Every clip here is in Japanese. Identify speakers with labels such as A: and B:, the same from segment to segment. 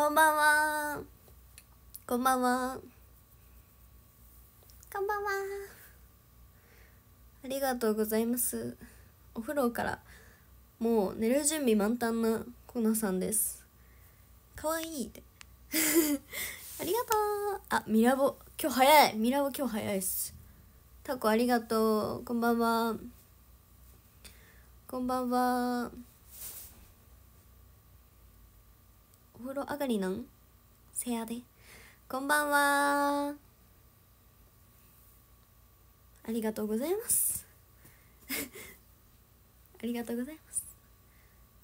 A: こんばんはこんばんはこんばんはありがとうございますお風呂からもう寝る準備満タンなコナさんですかわいい ありがとうあミラボ今日早いミラボ今日早いっすタコありがとうこんばんはこんばんはお風呂上がりなんせやでこんばんはありがとうございます ありがとうございます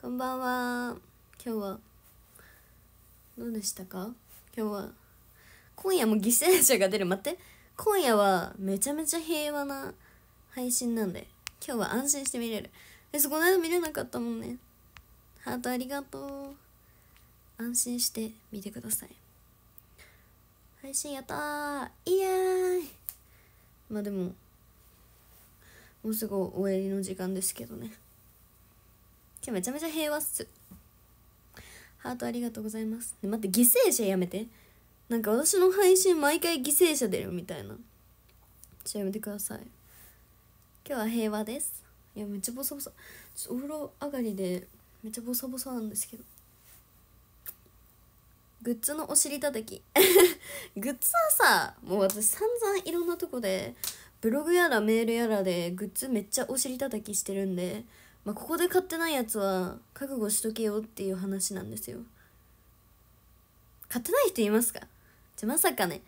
A: こんばんは今日はどうでしたか今日は今夜も犠牲者が出る待って今夜はめちゃめちゃ平和な配信なんで今日は安心して見れるえそこの間見れなかったもんねハートありがとう安心して見てください配信やったーイエーイまあでももうすぐ終わりの時間ですけどね今日めちゃめちゃ平和っすハートありがとうございます、待って犠牲者やめてなんか私の配信毎回犠牲者出るみたいなちょやめてください今日は平和ですいやめっちゃボサボサちょお風呂上がりでめっちゃボサボサなんですけどグッズのお尻叩き グッズはさもう私散々いろんなとこでブログやらメールやらでグッズめっちゃお尻叩きしてるんで、まあ、ここで買ってないやつは覚悟しとけよっていう話なんですよ買ってない人いますかじゃまさかね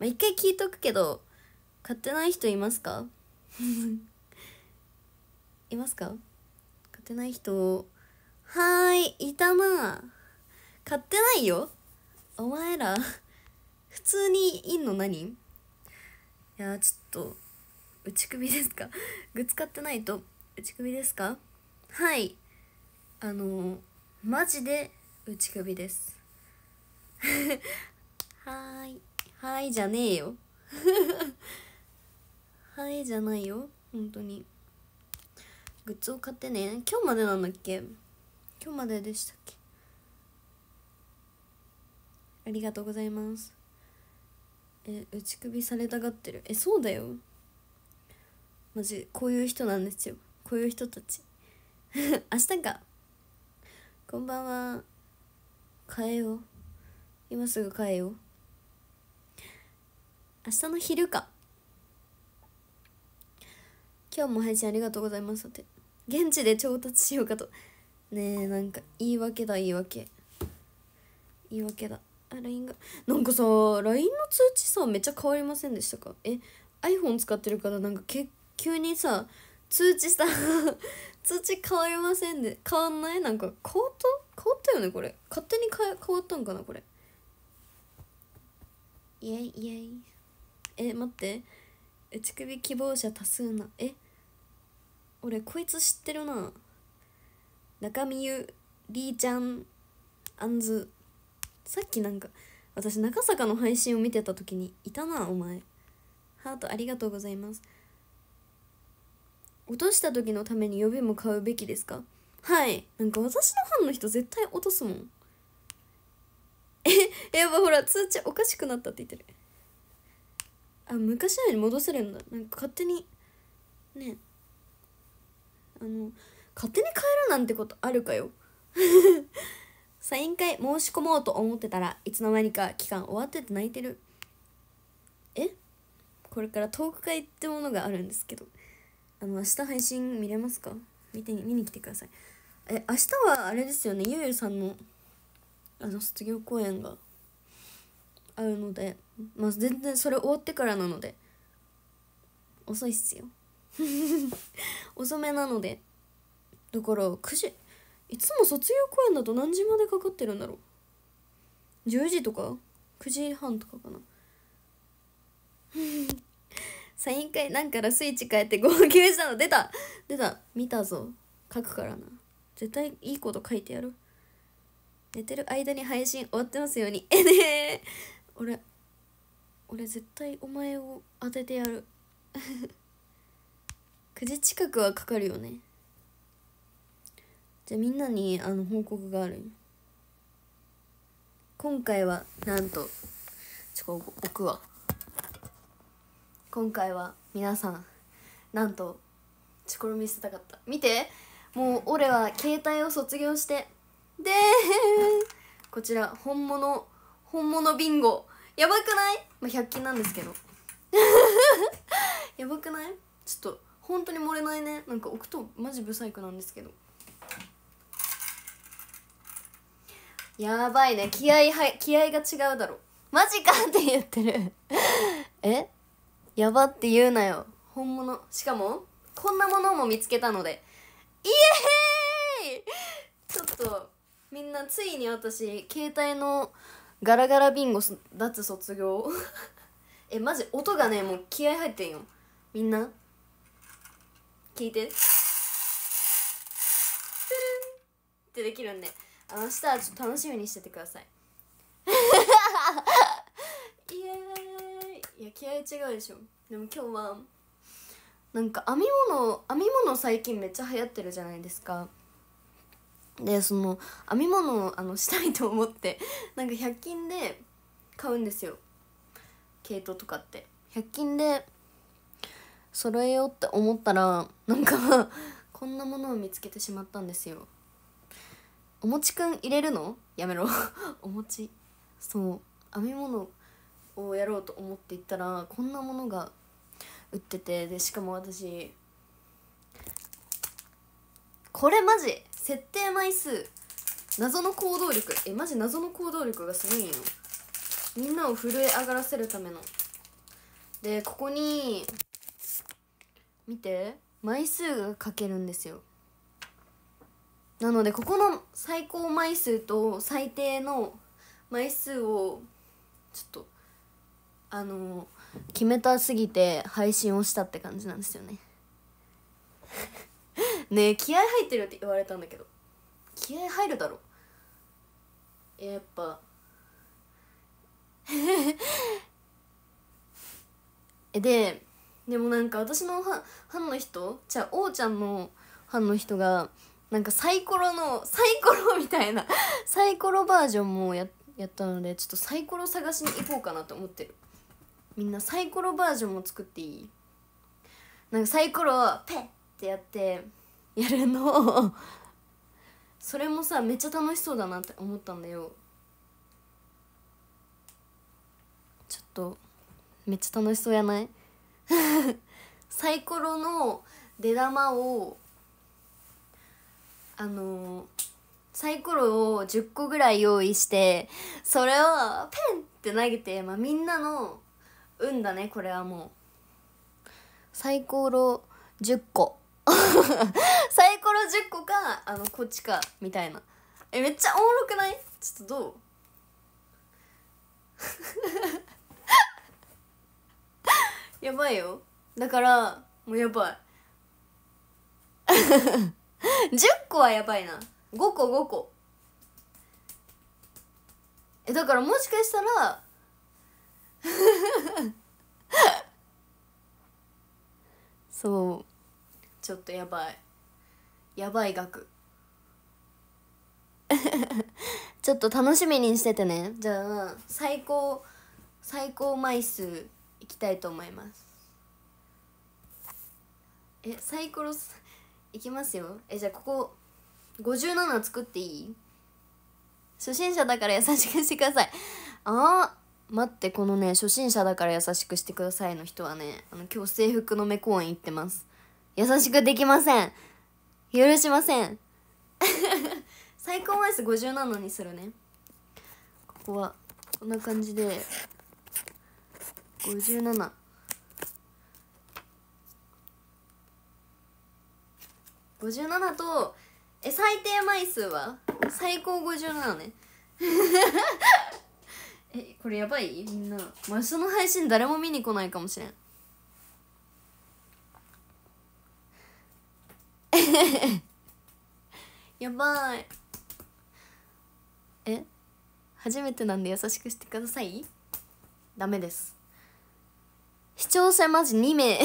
A: まあ、一回聞いとくけど買ってない人いますか いますか買ってない人はーいいたな買ってないよお前ら、普通にいんの何いやちょっと、内首ですかズ買ってないと、内首ですかはい。あのマジで内首です。はーい。はーいじゃねえよ。はーいじゃないよ。本当に。グッズを買ってね。今日までなんだっけ今日まででしたっけありがとうございますえ打ち首されたがってるえそうだよマジこういう人なんですよこういう人たち 明日かこんばんは変えよう今すぐ変えよう明日の昼か今日も配信ありがとうございますって現地で調達しようかとねえなんか言い訳だ言い訳言い訳だあ LINE がなんかさ LINE の通知さめっちゃ変わりませんでしたかえ iPhone 使ってるからなんか急にさ通知さ 通知変わりませんで変わんないなんか変わった変わったよねこれ勝手に変変わったんかなこれイエイイエイえ待ってち首希望者多数なえ俺こいつ知ってるな中身ゆりーちゃんあんずさっきなんか私中坂の配信を見てた時にいたなお前ハートありがとうございます落とした時のために予備も買うべきですかはいなんか私のファンの人絶対落とすもんえやっぱほら通知おかしくなったって言ってるあ昔のように戻せるんだなんか勝手にねあの勝手に変えるなんてことあるかよサイン会申し込もうと思ってたらいつの間にか期間終わってて泣いてるえこれからトーク会ってものがあるんですけどあの明日配信見れますか見て見に来てくださいえ明日はあれですよねゆうゆうさんのあの卒業公演があるのでまあ全然それ終わってからなので遅いっすよ 遅めなのでだから9時いつも卒業公演だと何時までかかってるんだろう10時とか9時半とかかな サイン会なんからスイッチ変えて号泣したの出た出た見たぞ書くからな絶対いいこと書いてやる寝てる間に配信終わってますようにえねえ俺俺絶対お前を当ててやる9 時近くはかかるよねじゃあみんなにあの報告がある今回はなんとちょっと置くわ今回は皆さんなんとチコロ見せたかった見てもう俺は携帯を卒業してでこちら本物本物ビンゴやばくない、まあ、100均なんですけど やばくないちょっと本当に漏れないねなんか置くとマジブサイクなんですけどやばいね気合は気合が違うだろマジかって言ってる えやばって言うなよ本物しかもこんなものも見つけたのでイエーイちょっとみんなついに私携帯のガラガラビンゴ脱卒業 えマジ音がねもう気合入ってんよみんな聞いてってできるんであのしちょっと楽しみにしててください イエーイいや気合違うでしょでも今日はなんか編み物編み物最近めっちゃ流行ってるじゃないですかでその編み物をあのしたいと思って なんか100均で買うんですよ毛糸とかって100均で揃えようって思ったらなんかこんなものを見つけてしまったんですよお餅くん入れるのやめろ おちそう編み物をやろうと思って行ったらこんなものが売っててでしかも私これマジ設定枚数謎の行動力えマジ謎の行動力がすごいよみんなを震え上がらせるためのでここに見て枚数が書けるんですよなのでここの最高枚数と最低の枚数をちょっとあの決めたすぎて配信をしたって感じなんですよね ねえ気合入ってるって言われたんだけど気合入るだろやっぱ えででもなんか私のファンの人じゃあおうちゃんのファンの人がなんかサイコロのサイコロみたいな サイコロバージョンもややったのでちょっとサイコロ探しに行こうかなと思ってるみんなサイコロバージョンも作っていいなんかサイコロをペッってやってやるのを それもさめっちゃ楽しそうだなって思ったんだよちょっとめっちゃ楽しそうやない サイコロの出玉をあのサイコロを10個ぐらい用意してそれをペンって投げて、まあ、みんなの運だねこれはもうサイコロ10個 サイコロ10個かあのこっちかみたいなえめっちゃおもろくないちょっとどう やばいよだからもうやばい 10 個はやばいな5個5個えだからもしかしたら そうちょっとやばいやばい額 ちょっと楽しみにしててねじゃあ最高最高枚数いきたいと思いますえサイコロスいきますよえじゃあここ57作っていい初心者だから優しくしてくださいあー待ってこのね初心者だから優しくしてくださいの人はねあの今日制服の目公園行ってます優しくできません許しません 最高枚数57にするねここはこんな感じで57 57とえ最低枚数は最高57ね えこれやばいみんなマスの配信誰も見に来ないかもしれん やばいえ初めてなんで優しくしてくださいダメです視聴者マジ2名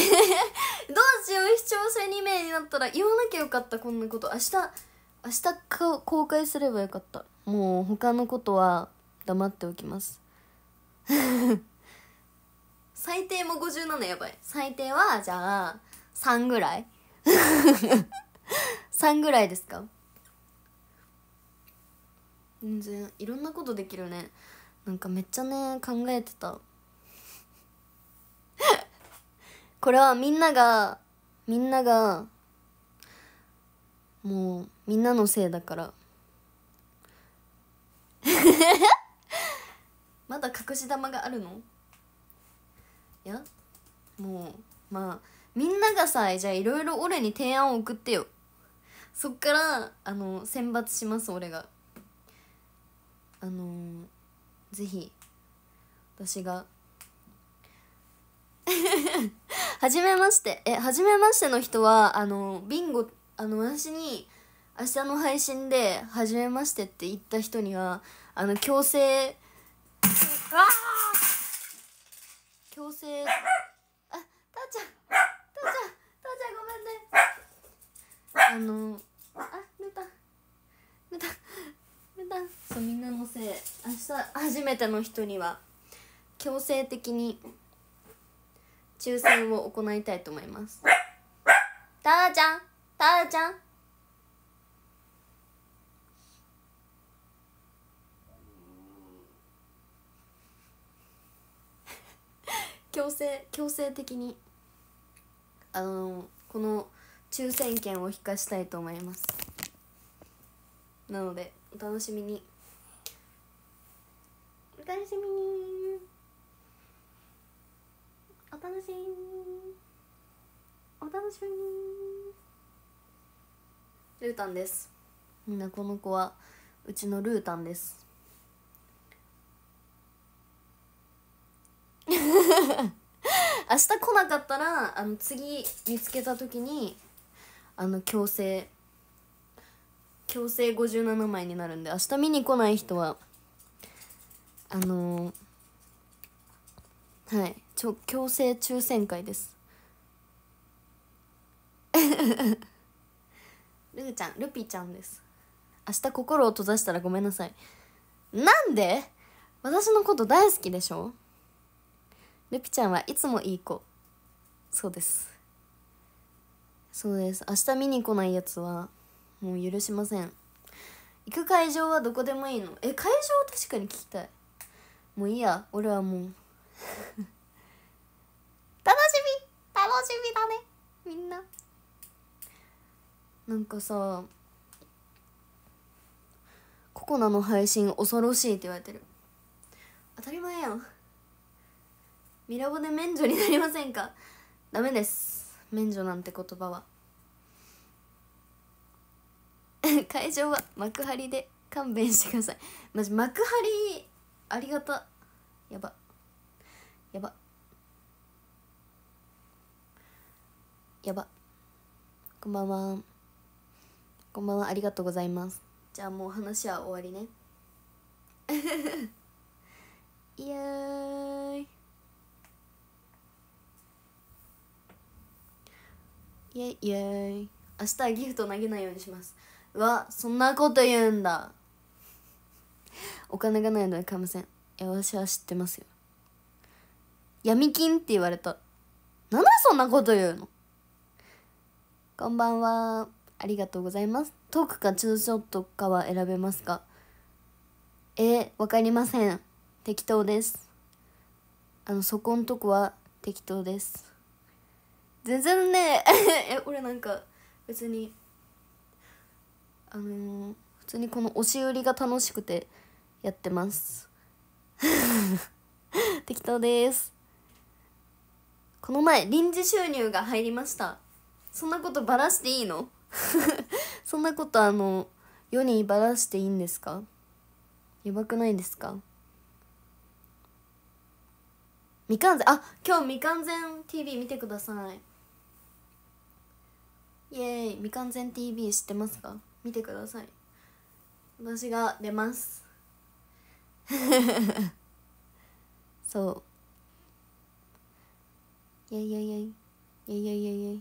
A: どうしよう視聴者2名になったら言わなきゃよかったこんなこと明日明日か公開すればよかったもう他のことは黙っておきます 最低も57やばい最低はじゃあ3ぐらい3 ぐらいですか全然いろんなことできるねなんかめっちゃね考えてたこれはみんながみんながもうみんなのせいだから まだ隠し玉があるのいやもうまあみんながさじゃあいろいろ俺に提案を送ってよそっからあの選抜します俺があのー、ぜひ私がは じめまして。え、はじめましての人は、あの、ビンゴ、あの、私に、明日の配信で、はじめましてって言った人には、あの、強制、強制、あ、たーちゃん、たーちゃん、たーちゃんごめんね。あの、あ、寝た、寝た、寝た。そう、みんなのせい。明日、初めての人には、強制的に、抽選を行いたいと思いますたーちゃんたーちゃん 強制強制的にあのこの抽選券を引かしたいと思いますなのでお楽しみにお楽しみに楽しみお楽しみルータンですみんなこの子はうちのルータンです明日来なかったらあの次見つけた時にあの強制強制57枚になるんで明日見に来ない人はあのーはいちょ強制抽選会です ルーちゃんルピちゃんです明日心を閉ざしたらごめんなさいなんで私のこと大好きでしょルピちゃんはいつもいい子そうですそうです明日見に来ないやつはもう許しません行く会場はどこでもいいのえ会場確かに聞きたいもういいや俺はもう 楽しみ楽しみだねみんななんかさココナの配信恐ろしいって言われてる当たり前やんミラボで免除になりませんかダメです免除なんて言葉は 会場は幕張で勘弁してくださいマジ幕張ありがたやばやばやばこんばんはこんばんはありがとうございますじゃあもう話は終わりねい エーいイエイエイ明日はギフト投げないようにしますうわそんなこと言うんだお金がないのでかいませんいや私は知ってますよ闇金って言われた。なんでそんなこと言うのこんばんは。ありがとうございます。トークかツーショットかは選べますかえー、わかりません。適当です。あの、そこんとこは適当です。全然ね、え、俺なんか別に、あのー、普通にこの押し売りが楽しくてやってます。適当です。この前臨時収入が入りましたそんなことばらしていいの そんなことあの世にばらしていいんですかやばくないですか未完全あ今日未完全 TV 見てくださいイエーイ未完全 TV 知ってますか見てください私が出ます そういやいやいやいやいやいやいや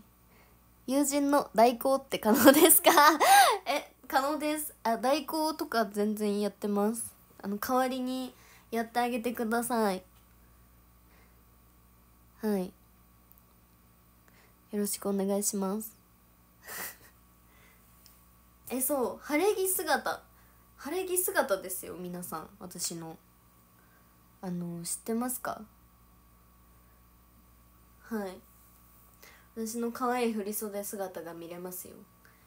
A: 友人の代行って可能ですか え可能ですあ代行とか全然やってますあの代わりにやってあげてくださいはいよろしくお願いします えそう晴れ着姿晴れ着姿ですよ皆さん私のあの知ってますかはい私の可愛い振り袖姿が見れますよ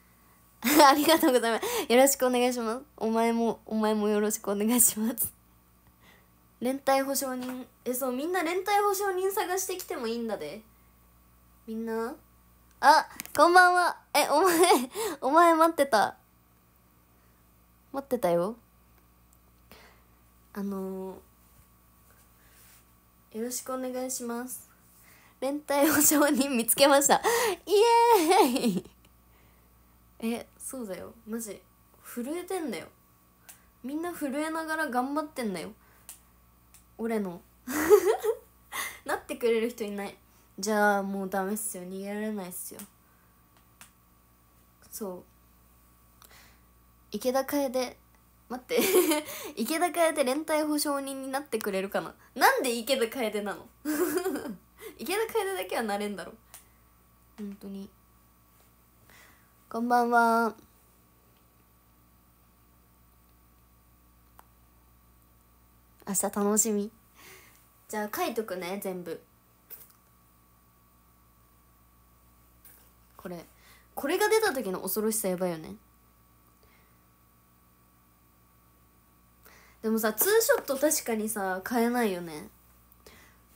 A: ありがとうございますよろしくお願いしますお前もお前もよろしくお願いします 連帯保証人えそうみんな連帯保証人探してきてもいいんだでみんなあこんばんはえお前 お前待ってた待ってたよあのー、よろしくお願いします連帯保証人見つけましたイエーイえそうだよマジ震えてんだよみんな震えながら頑張ってんだよ俺の なってくれる人いないじゃあもうダメっすよ逃げられないっすよそう池田楓待って池田楓連帯保証人になってくれるかななんで池田楓なの池田楓だけはなれんだろ本当にこんばんは明日楽しみじゃあ書いとくね全部これこれが出た時の恐ろしさやばいよねでもさツーショット確かにさ買えないよね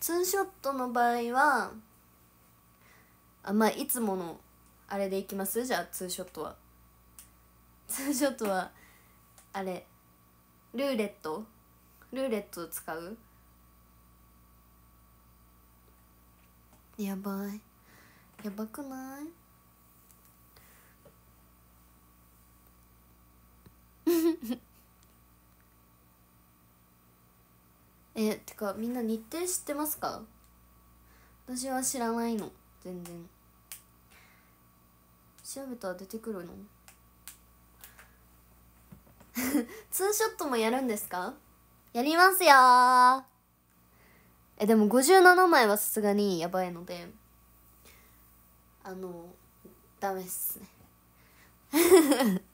A: ツーショットの場合はあまあいつものあれでいきますじゃあツーショットはツーショットはあれルーレットルーレットを使うやばいやばくない m フフ。えてかみんな日程知ってますか私は知らないの全然調べたら出てくるの ツーショットもやるんですかやりますよえでも57枚はさすがにやばいのであのダメっすね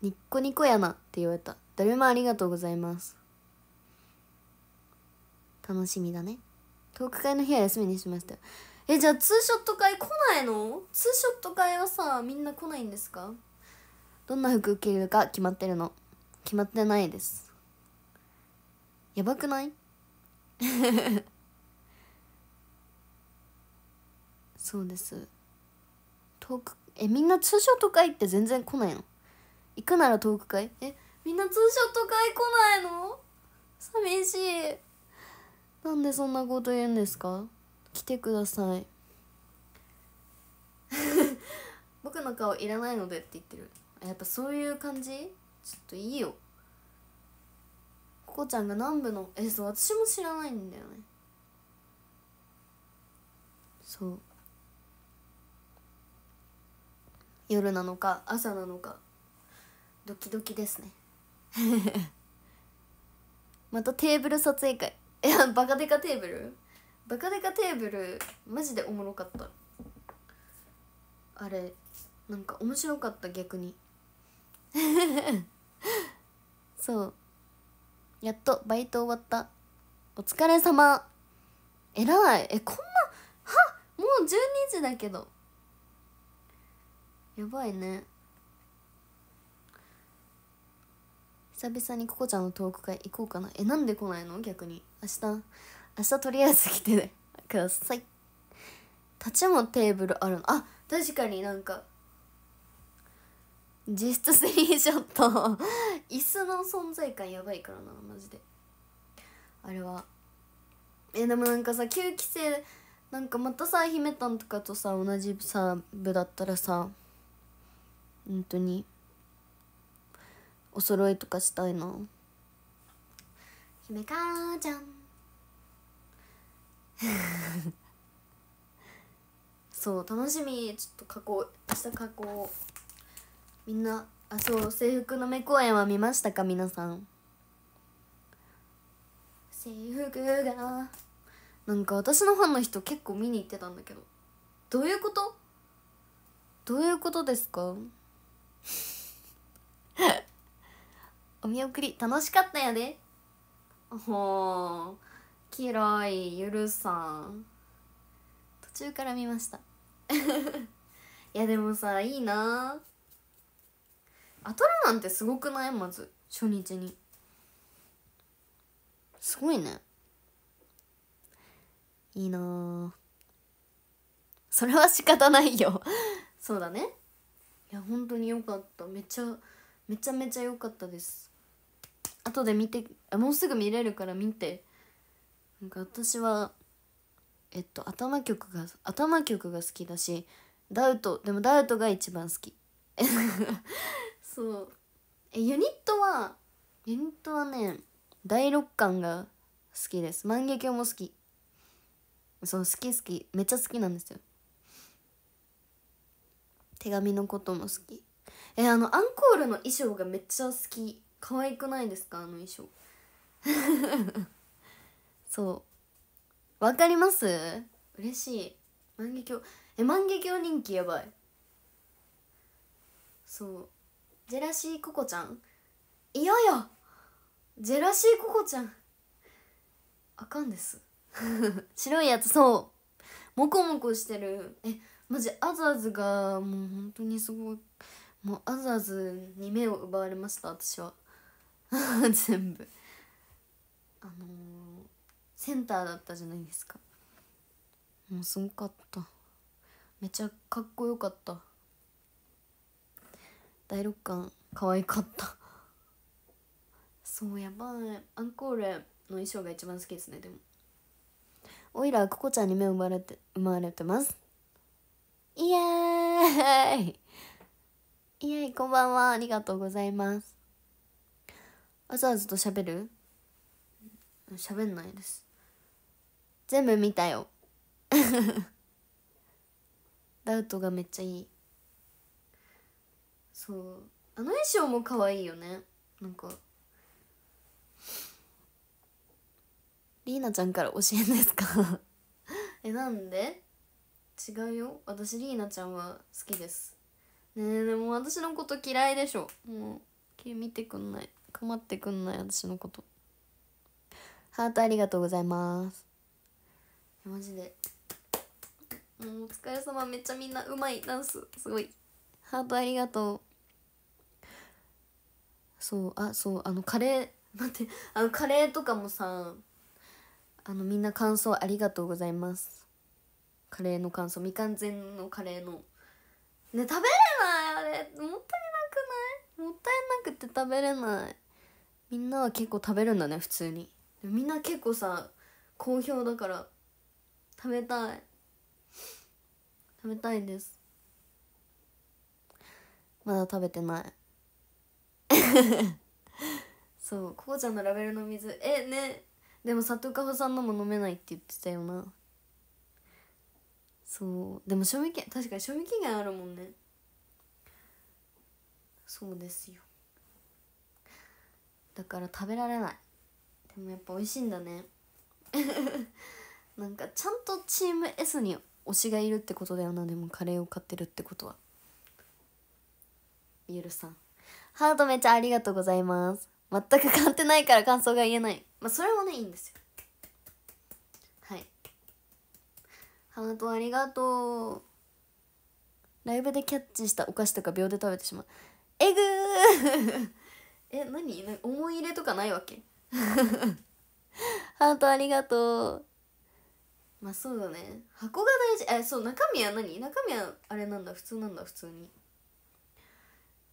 A: ニッコニコやなって言われた誰もありがとうございます楽しみだねトーク会の日は休みにしましたえじゃあツーショット会来ないのツーショット会はさみんな来ないんですかどんな服着るか決まってるの決まってないですやばくない そうですトークえみんなツーショット会って全然来ないの行くならトーク会えみんなツーショット会来ないの寂しいなんでそんなこと言うんですか来てください 僕の顔いらないのでって言ってるやっぱそういう感じちょっといいよここちゃんが南部のえそう私も知らないんだよねそう夜なのか朝なのかドキドキですね またテーブル撮影会いやバカデカテーブルバカデカテーブルマジでおもろかったあれなんか面白かった逆に そうやっとバイト終わったお疲れ様えらいえこんなはもう12時だけどやばいね久々にココちゃんのトーク会行こうかなえなんで来ないの逆に明日明日とりあえず来て、ください立ちもテーブルあるのあ確かになんか実質スリーショット 椅子の存在感やばいからなマジであれはえでもなんかさ9期生なんかまたさ姫たんとかとさ同じさ部だったらさ本当にお揃いとかしたいな姫母ちゃん そう楽しみちょっと加工した加工みんなあそう制服の目公演は見ましたか皆さん制服がなんか私のファンの人結構見に行ってたんだけどどういうことどういうことですかお見送り楽しかったやでほう嫌いゆるさん途中から見ました いやでもさいいな当たるなんてすごくないまず初日にすごいねいいなそれは仕方ないよそうだねいや本当によかっためっちゃめちゃめちゃ良かったです後で見てもうすぐ見れるから見てなんか私はえっと頭曲が頭曲が好きだしダウトでもダウトが一番好き そうえユニットはユニットはね第六感が好きです万華鏡も好きそう好き好きめっちゃ好きなんですよ手紙のことも好きえあのアンコールの衣装がめっちゃ好き可愛くないですかあの衣装 そうわかります嬉しい万華鏡え万華鏡人気やばいそうジェラシーココちゃんいややジェラシーココちゃんあかんです 白いやつそうモコモコしてるえマジアザーズがもう本当にすごいもうアザーズに目を奪われました私は 全部あのー、センターだったじゃないですかもうすごかっためちゃかっこよかった第感か可愛かったそうやばいアンコールの衣装が一番好きですねでもおいらココちゃんに目を奪われて生まれてますイエーイイエーイこんばんはありがとうございますわざわざと喋る喋んないです全部見たよ ダウトがめっちゃいいそうあの衣装も可愛いよねなんかリーナちゃんから教えんですか えなんで違うよ私リーナちゃんは好きですねえでも私のこと嫌いでしょもう見てくんない構ってくんない私のことハートありがとうございますマジでもうお疲れ様めっちゃみんなうまいダンスすごいハートありがとうそうあそうあのカレー待ってあのカレーとかもさあのみんな感想ありがとうございますカレーの感想未完全のカレーのね食べれないあれもったいなくないもったいなくて食べれないみんなは結構食べるんだね普通にみんな結構さ好評だから食べたい食べたいですまだ食べてない そうこうちゃんのラベルの水えねでも里藤かほさんのも飲めないって言ってたよなそうでも賞味期限確かに賞味期限あるもんねそうですよだから食べられないでもやっぱ美味しいんだね なんかちゃんとチーム S に推しがいるってことだよなでもカレーを買ってるってことはゆるさんハートめっちゃありがとうございます全く買ってないから感想が言えないまあそれもねいいんですよはいハートありがとうライブでキャッチしたお菓子とか秒で食べてしまうえぐーえ何思い入れとかないわけ ハートありがとうまあそうだね箱が大事えそう中身は何中身はあれなんだ普通なんだ普通に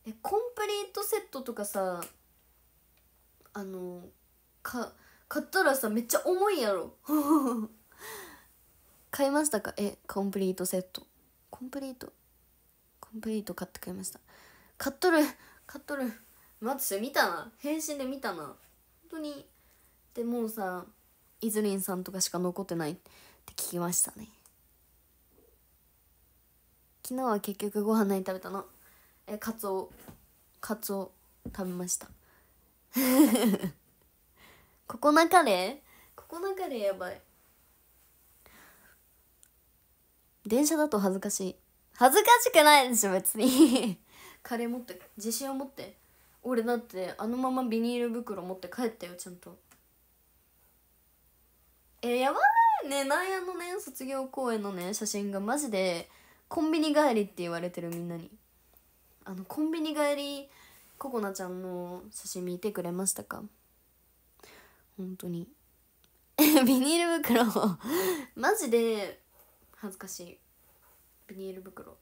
A: えコンプリートセットとかさあのか買ったらさめっちゃ重いやろ 買いましたかえコンプリートセットコンプリートコンプリート買って買いました買っとる買っとる私見たな返信で見たな本当にでもうさいずりんさんとかしか残ってないって聞きましたね昨日は結局ご飯何食べたのえカツオカツオ食べましたココナカレーココナカレーやばい電車だと恥ずかしい恥ずかしくないでしょ別に カレー持って自信を持って俺だってあのままビニール袋持って帰ったよちゃんとえやばいねなんやのね卒業公演のね写真がマジでコンビニ帰りって言われてるみんなにあのコンビニ帰りココナちゃんの写真見てくれましたか本当にビニール袋マジで恥ずかしいビニール袋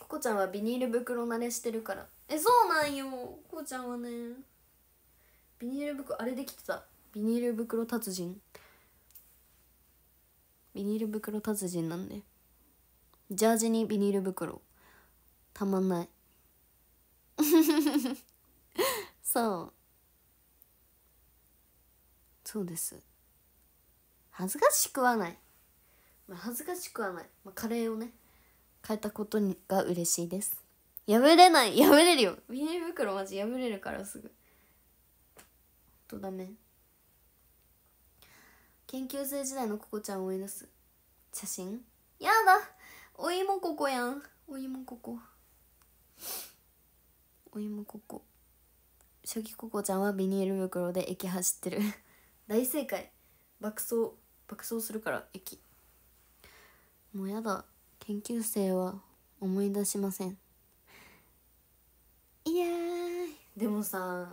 A: ココちゃんはビニール袋慣れしてるからえそうなんよこうちゃんはねビニール袋あれできてたビニール袋達人ビニール袋達人なんでジャージにビニール袋たまんない そうそうです恥ずかしくはない、恥ずかしくはない、まあ、カレーをね変えたことにが嬉しいです破れない破れるよビニール袋マジ破れるからすぐとダメ研究生時代のココちゃんを追い出す写真やだお芋ここやんお芋ここお芋ここ初期ココちゃんはビニール袋で駅走ってる 大正解爆走爆走するから駅もうやだ研究生は思い出しませんイーでもさ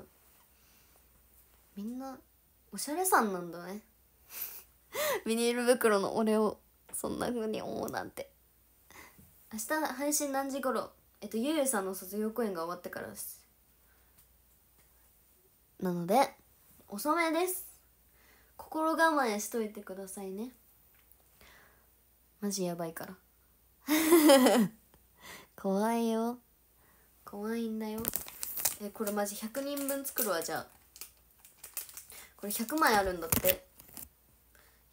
A: みんなおしゃれさんなんだね ビニール袋の俺をそんな風に思うなんて明日配信何時頃えっとゆうゆうさんの卒業公演が終わってからですなので遅めです心構えしといてくださいねマジやばいから 怖いよかわいんだよえこれマジ100人分作るわじゃあこれ100枚あるんだって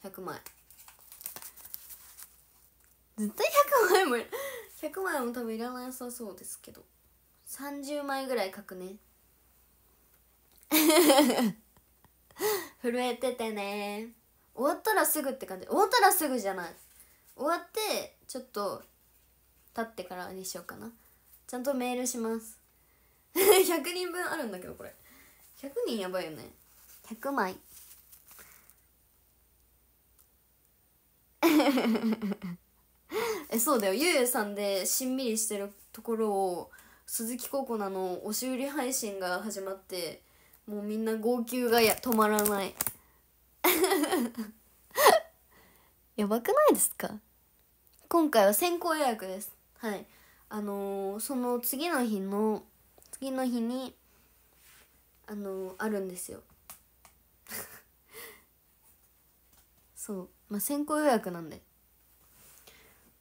A: 100枚絶対100枚も100枚も多分いらなさそうですけど30枚ぐらい書くね震えててね終わったらすぐって感じ終わったらすぐじゃない終わってちょっと立ってからにしようかなちゃんとメールします100 人分あるんだけどこれ100人やばいよね100枚 えそうだよゆうゆうさんでしんみりしてるところを鈴木心コの押し売り配信が始まってもうみんな号泣がや止まらない やばくないですか今回は先行予約ですはいあのー、その次の日の次の日にあのー、あるんですよ そうまあ先行予約なんで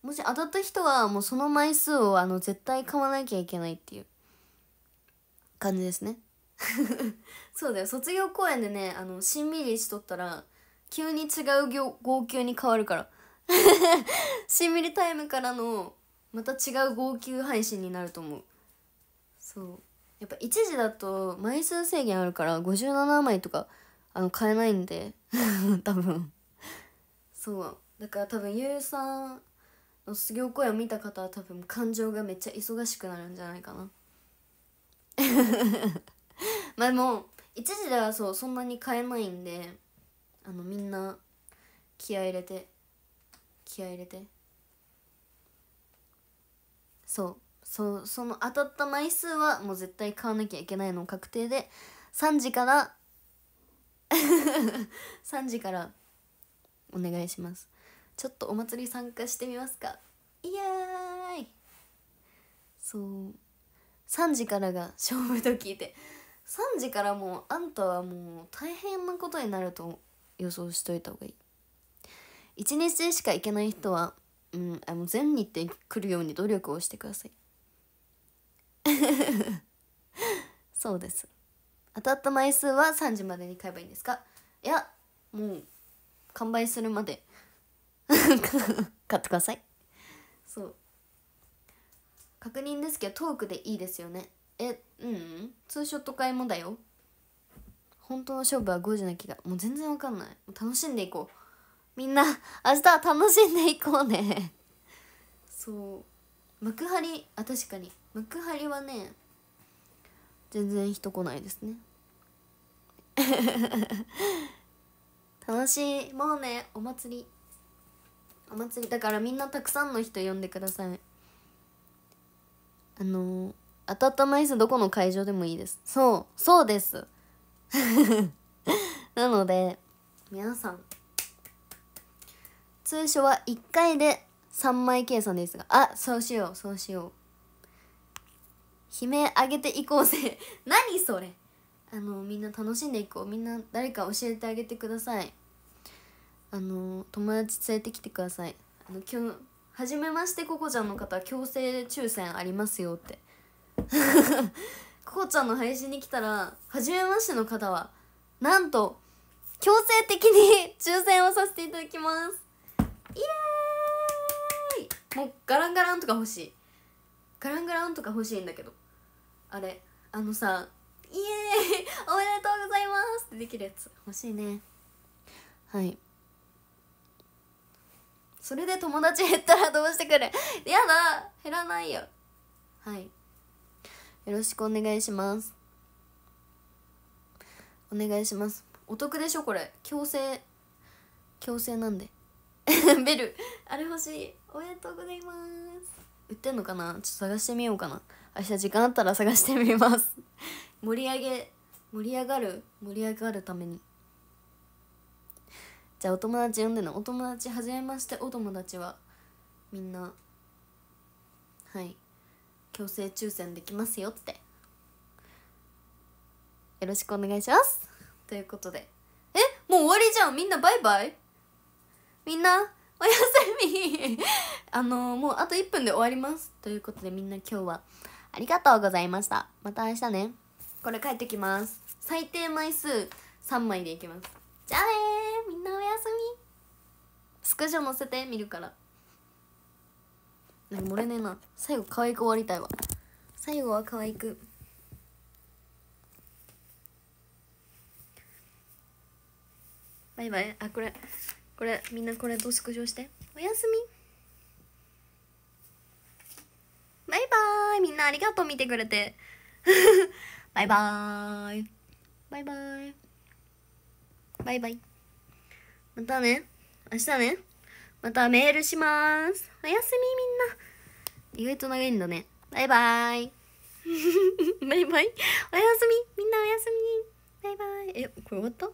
A: もし当たった人はもうその枚数をあの絶対買わなきゃいけないっていう感じですね そうだよ卒業公演でねあのしんみりしとったら急に違う号泣に変わるから しんみりタイムからのまた違う号泣配信になると思うそうやっぱ1時だと枚数制限あるから57枚とかあの買えないんで 多分そうだから多分ゆうさんの卒業公演を見た方は多分感情がめっちゃ忙しくなるんじゃないかな まあでも1時ではそうそんなに買えないんであのみんな気合入れて気合入れて。そうそうその当たった枚数はもう絶対買わなきゃいけないの確定で3時から3 時からお願いしますちょっとお祭り参加してみますかイエーイそう3時からが勝負と聞いて3時からもうあんたはもう大変なことになると予想しといた方がいい1日しか行けない人はうん、あの全日程来るように努力をしてください そうです当たった枚数は3時までに買えばいいんですかいやもう完売するまで 買ってくださいそう確認ですけどトークでいいですよねえうんツーショット会もだよ本当の勝負は5時な気がもう全然わかんない楽しんでいこうみんな明日は楽しんでいこうねそう幕張あ確かに幕張はね全然人来ないですね 楽しいもうねお祭りお祭りだからみんなたくさんの人呼んでくださいあの当たった椅子どこの会場でもいいですそうそうです なので皆さん通所は1回で3枚計算ですがあそうしようそうしよう悲鳴上げていこうぜ 何それあのみんな楽しんでいこうみんな誰か教えてあげてくださいあの友達連れてきてくださいあの今日初めましてここちゃんの方強制抽選ありますよってここ ちゃんの配信に来たら初めましての方はなんと強制的に 抽選をさせていただきますイエーイもうガランガランとか欲しいガランガランとか欲しいんだけどあれあのさ「イエーイおめでとうございます」ってできるやつ欲しいねはいそれで友達減ったらどうしてくれやだ減らないよはいよろしくお願いしますお願いしますお得でしょこれ強制強制なんで ベルあれ欲しいおめでとうございます売ってんのかなちょっと探してみようかな明日時間あったら探してみます 盛り上げ盛り上がる盛り上がるためにじゃあお友達呼んでのお友達はじめましてお友達はみんなはい強制抽選できますよってよろしくお願いしますということでえもう終わりじゃんみんなバイバイみんなおやすみ あのもうあと1分で終わりますということでみんな今日はありがとうございましたまた明日ねこれ帰ってきます最低枚数3枚でいきますじゃあねみんなおやすみスクショ載せてみるからなん漏れねえな最後可愛く終わりたいわ最後は可愛くバイバイあこれこれみんなこれとスクショしておやすみバイバーイみんなありがとう見てくれてバイバーイバイバーイバイバイまたね明日ねまたメールしますおやすみみんな意外と長いんだねバイバーイバイバイ おやすみみんなおやすみバイバイえこれ終わった